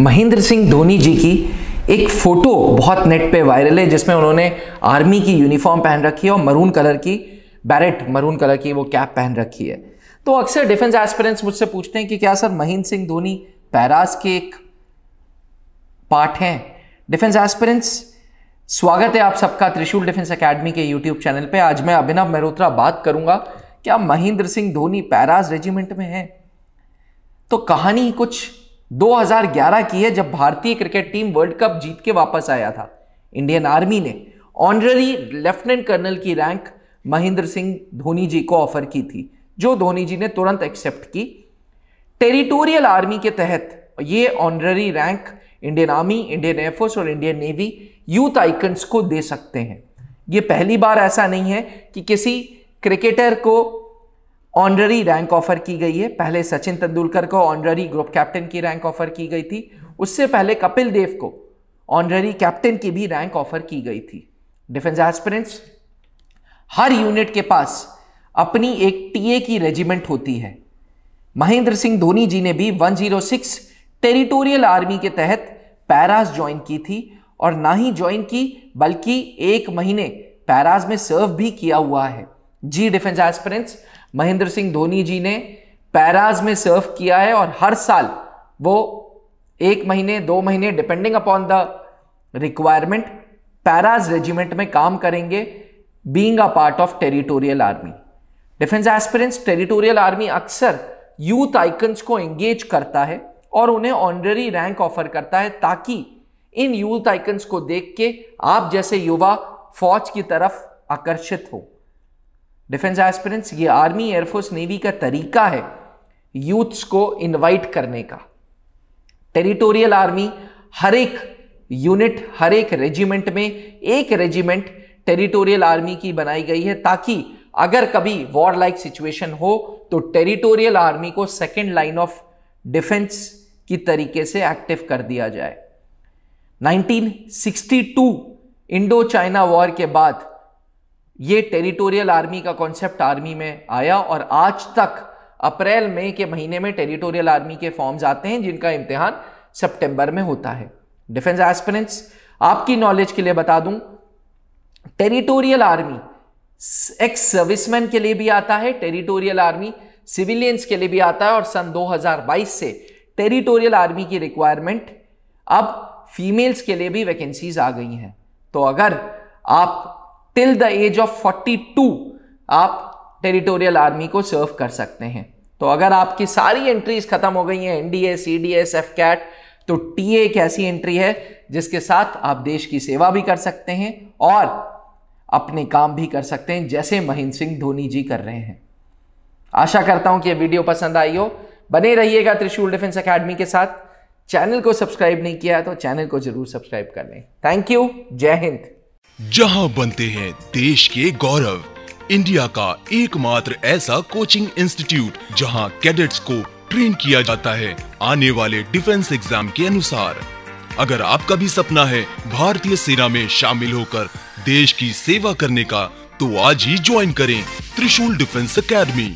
महेंद्र सिंह धोनी जी की एक फ़ोटो बहुत नेट पे वायरल है जिसमें उन्होंने आर्मी की यूनिफॉर्म पहन रखी है और मरून कलर की बैरेट मरून कलर की वो कैप पहन रखी है तो अक्सर डिफेंस एस्पिरेंट्स मुझसे पूछते हैं कि क्या सर महेंद्र सिंह धोनी पैरास के एक पार्ट हैं डिफेंस एस्पिरेंट्स स्वागत है आप सबका त्रिशूल डिफेंस अकेडमी के यूट्यूब चैनल पे आज मैं अभिनव मेहरोत्रा बात करूंगा क्या महेंद्र सिंह धोनी पैरास रेजिमेंट में है तो कहानी कुछ 2011 की है जब भारतीय क्रिकेट टीम वर्ल्ड कप जीत के वापस आया था इंडियन आर्मी ने ऑनररी लेफ्टिनेंट कर्नल की रैंक महेंद्र सिंह धोनी जी को ऑफर की थी जो धोनी जी ने तुरंत एक्सेप्ट की टेरिटोरियल आर्मी के तहत ये honorary rank Indian army Indian air force और इंडियन नेवी यूथ आइकन्स को दे सकते हैं ये पहली बार ऐसा नहीं है कि किसी क्रिकेटर को ऑनररी रैंक ऑफर की गई है पहले सचिन तेंदुलकर को ऑनररी ग्रुप कैप्टन की रैंक ऑफर की गई थी उससे पहले कपिल देव को ऑनररी कैप्टन की भी रैंक ऑफर की गई थी डिफेंस एस्पिरेंट्स हर यूनिट के पास अपनी एक टीए की रेजिमेंट होती है महेंद्र सिंह धोनी जी ने भी 106 टेरिटोरियल आर्मी के तहत पैरास ज्वाइन की थी और ना ही ज्वाइन की बल्कि एक महीने पैरास में सर्व भी किया हुआ है जी डिफेंस एस्पिरेंट्स महेंद्र सिंह धोनी जी ने पैराज में सर्व किया है और हर साल वो एक महीने दो महीने depending upon the requirement paras regiment में काम करेंगे being a part of territorial army defence aspirants territorial army अक्सर यूथ आइकन्स को एंगेज करता है और उन्हें ऑनररी रैंक ऑफर करता है ताकि इन यूथ आइकन्स को देख के आप जैसे युवा फौज की तरफ आकर्षित हो डिफेंस एस्पिरेंट्स ये आर्मी एयरफोर्स नेवी का तरीका है यूथ्स को इनवाइट करने का टेरिटोरियल आर्मी हर एक यूनिट हर एक रेजिमेंट में एक रेजिमेंट टेरिटोरियल आर्मी की बनाई गई है ताकि अगर कभी वॉर लाइक सिचुएशन हो तो टेरिटोरियल आर्मी को सेकेंड लाइन ऑफ डिफेंस की तरीके से एक्टिव कर दिया जाए 1962 इंडो चाइना वॉर के बाद ये टेरिटोरियल आर्मी का कॉन्सेप्ट आर्मी में आया और आज तक अप्रैल मई के महीने में टेरिटोरियल आर्मी के फॉर्म्स आते हैं जिनका इम्तिहान सितंबर में होता है डिफेंस एस्पिरेंट्स आपकी नॉलेज के लिए बता दूं टेरिटोरियल आर्मी एक्स सर्विसमैन के लिए भी आता है टेरिटोरियल आर्मी सिविलियंस के लिए भी आता है और सन 2022 से टेरिटोरियल आर्मी की रिक्वायरमेंट अब फीमेल्स के लिए भी वैकेंसीज आ गई हैं तो अगर आप टिल द एज ऑफ 42 आप टेरिटोरियल आर्मी को सर्व कर सकते हैं तो अगर आपकी सारी एंट्रीज खत्म हो गई हैं एनडीए एस एफ कैट तो टीए एक ऐसी एंट्री है जिसके साथ आप देश की सेवा भी कर सकते हैं और अपने काम भी कर सकते हैं जैसे महेंद्र सिंह धोनी जी कर रहे हैं आशा करता हूं कि यह वीडियो पसंद आई हो बने रहिएगा त्रिशूल डिफेंस अकेडमी के साथ चैनल को सब्सक्राइब नहीं किया तो चैनल को जरूर सब्सक्राइब कर लें थैंक यू जय हिंद जहां बनते हैं देश के गौरव इंडिया का एकमात्र ऐसा कोचिंग इंस्टीट्यूट जहां कैडेट्स को ट्रेन किया जाता है आने वाले डिफेंस एग्जाम के अनुसार अगर आपका भी सपना है भारतीय सेना में शामिल होकर देश की सेवा करने का तो आज ही ज्वाइन करें त्रिशूल डिफेंस एकेडमी